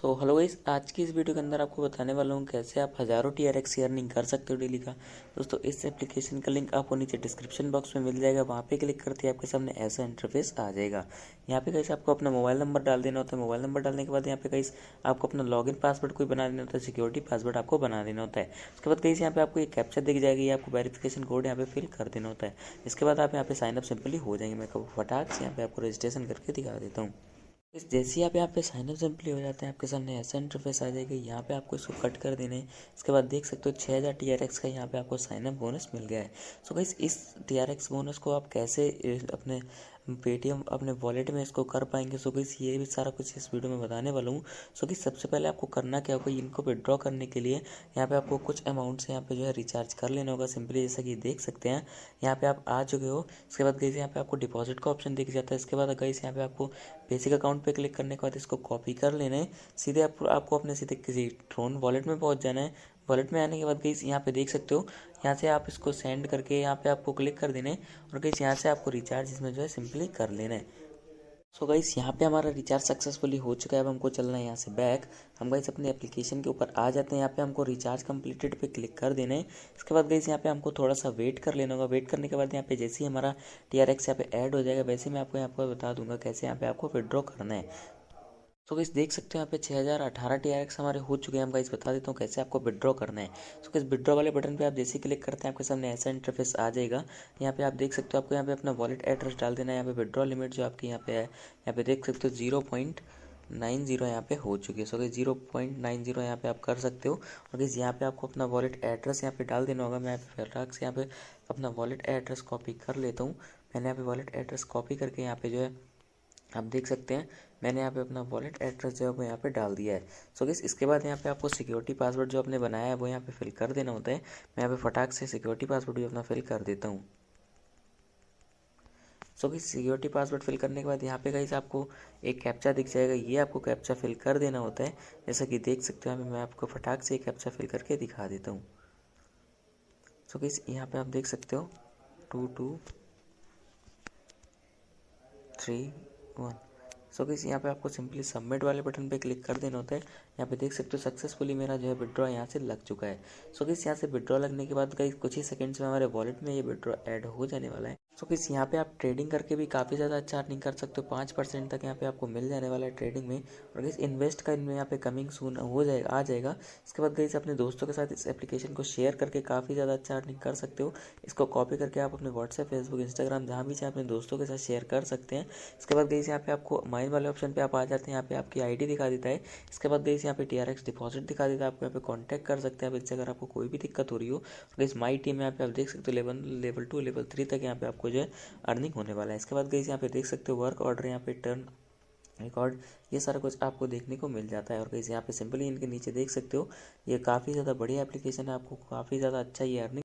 so hello guys आज की इस वीडियो के अंदर आपको बताने वाला हूँ कैसे आप हज़ारों टी आर एक्स अर्निंग कर सकते हो डेली का दोस्तों इस एप्लीकेशन का लिंक आपको नीचे डिस्क्रिप्शन बॉक्स में मिल जाएगा वहाँ पे क्लिक करते ही आपके सामने ऐसा इंटरफेस आ जाएगा यहाँ पे गाइस आपको अपना मोबाइल नंबर डाल देना होता है मोबाइल नंबर डालने के बाद यहाँ पे गाइस आपको अपना इन पासवर्ड कोई बना देना होता है सिक्योरिटी पासवर्ड आपको बना देना होता है उसके बाद गाइस यहाँ पे आपको एक कैप्चर दिख जाएगी आपको वेरिफिकेशन कोड यहाँ पे फिल कर देना होता है इसके बाद आप यहाँ पे साइनअप सिंपली हो जाएंगे मैं फटाक से यहाँ पे आपको रजिस्ट्रेशन करके दिखा देता हूँ इस जैसे ही आप यहाँ पे साइन अप सिंपली हो जाते हैं आपके सामने ऐसा इंटरफेस आ जाएगा यहाँ पे आपको इसको कट कर देने इसके बाद देख सकते हो छः हज़ार टी आर एक्स का यहाँ पे आपको साइन अप बोनस मिल गया है सो so, गाइस इस टी आर एक्स बोनस को आप कैसे अपने पेटीएम अपने वॉलेट में इसको कर पाएंगे सो गई ये भी सारा कुछ इस वीडियो में बताने वाला हूँ सो कि सबसे पहले आपको करना क्या होगा इनको विड्रॉ करने के लिए यहाँ पे आपको कुछ अमाउंट से यहाँ पे जो है रिचार्ज कर लेना होगा सिंपली जैसा कि देख सकते हैं यहाँ पे आप आ चुके हो इसके बाद गई यहाँ पे आपको डिपॉजिट का ऑप्शन दिख जाता है इसके बाद गई यहाँ पे आपको बेसिक अकाउंट पे क्लिक करने के बाद इसको कॉपी कर लेना है सीधे आपको आपको अपने सीधे किसी ट्रोन वॉलेट में पहुँच जाना है वॉलेट में आने के बाद गईस यहाँ पे देख सकते हो यहाँ से आप इसको सेंड करके यहाँ पे आपको क्लिक कर देना है और गईस यहाँ से आपको रिचार्ज इसमें जो है सिंपली कर लेना है सो गाइस यहाँ पे हमारा रिचार्ज सक्सेसफुली हो चुका है अब हमको चलना है यहाँ से बैक हम गाइस अपने एप्लीकेशन के ऊपर आ जाते हैं यहाँ पे हमको रिचार्ज कंप्लीटेड पे क्लिक कर देना है इसके बाद गाइस यहाँ पे हमको थोड़ा सा वेट कर लेना होगा वेट करने के बाद यहाँ पे जैसे ही हमारा टी आर एक्स यहाँ पे ऐड हो जाएगा वैसे मैं आपको यहाँ पर बता दूंगा कैसे यहाँ पे आपको विड्रॉ करना है सो गाइस देख सकते हो यहाँ पे छः हज़ार अठारह टी आर एक्स हमारे हो चुके हैं हम गाइस बता देता हूँ कैसे आपको विड्रॉ करना है सो गाइस विड्रॉ वाले बटन पे आप जैसे क्लिक करते हैं आपके सामने ऐसा इंटरफेस आ जाएगा यहाँ पे आप देख सकते हो आपको यहाँ पे अपना वॉलेट एड्रेस डाल देना है यहाँ पे विड्रॉ लिमिट जो आपकी यहाँ पे है यहाँ पे देख सकते हो जीरो पॉइंट नाइन जीरो यहाँ पे हो चुकी है सो गई जीरो पॉइंट नाइन जीरो यहाँ पे आप कर सकते हो और गाइस यहाँ पे आपको अपना वॉलेट एड्रेस यहाँ पे डाल देना होगा मैं यहाँ पे फेराक से यहाँ पे अपना वॉलेट एड्रेस कॉपी कर लेता हूँ मैंने यहाँ पे वॉलेट एड्रेस कॉपी करके यहाँ पे जो है आप देख सकते हैं मैंने यहाँ पे अपना वॉलेट एड्रेस जो है वो यहाँ पे डाल दिया है सो गैस इसके बाद यहाँ पे आपको सिक्योरिटी पासवर्ड जो आपने बनाया है वो यहाँ पे फिल कर देना होता है मैं यहाँ पे फटाक से सिक्योरिटी पासवर्ड भी अपना फिल कर देता हूँ so guys security password fill करने के बाद यहाँ पे गाइस आपको एक कैप्चा दिख जाएगा ये आपको कैप्चा फिल कर देना होता है जैसा कि देख सकते हो मैं आपको फटाक से कैप्चा फिल करके दिखा देता हूँ सो गैस यहाँ पे आप देख सकते हो two two three one so किस यहाँ पे आपको सिंपली सबमिट वाले बटन पे क्लिक कर देना होता है यहाँ पे देख सकते हो सक्सेसफुली मेरा जो है विड्रॉ यहाँ से लग चुका है सो किस यहाँ से विड्रॉ लगने के बाद कई कुछ ही सेकंड्स में हमारे वॉलेट में ये विड्रॉ ऐड हो जाने वाला है सो किस यहाँ पे आप ट्रेडिंग करके भी काफ़ी ज़्यादा अच्छा अर्निंग कर सकते हो पाँच परसेंट तक यहाँ पे आपको मिल जाने वाला है ट्रेडिंग में और गई इन्वेस्ट का इनमें यहाँ पे कमिंग सून हो जाएगा आ जाएगा इसके बाद गई अपने दोस्तों के साथ इस एप्लीकेशन को शेयर करके काफ़ी ज़्यादा अच्छा अर्निंग कर सकते हो इसको कॉपी करके आप अपने व्हाट्सएप फेसबुक इंस्टाग्राम जहाँ भी चाहे अपने दोस्तों के साथ शेयर कर सकते हैं इसके बाद गई यहाँ पे आपको माइन वाले ऑप्शन पर आप आ जाते हैं यहाँ पे आपकी आई दिखा देता है इसके बाद गई यहाँ पे टी डिपॉजिट दिखा देता है आपको यहाँ पे कॉन्टैक्ट कर सकते हैं इससे अगर आपको कोई भी दिक्कत हो रही हो गई माई टीम यहाँ पे आप देख सकते हो level level two level three तक यहाँ पे आपको जो है अर्निंग होने वाला है इसके बाद गई यहाँ पे देख सकते हो वर्क ऑर्डर यहाँ पे टर्न रिकॉर्ड ये सारा कुछ आपको देखने को मिल जाता है और गई यहाँ पे सिंपली इनके नीचे देख सकते हो ये काफ़ी ज़्यादा बढ़िया एप्लीकेशन है आपको काफ़ी ज़्यादा अच्छा ये अर्निंग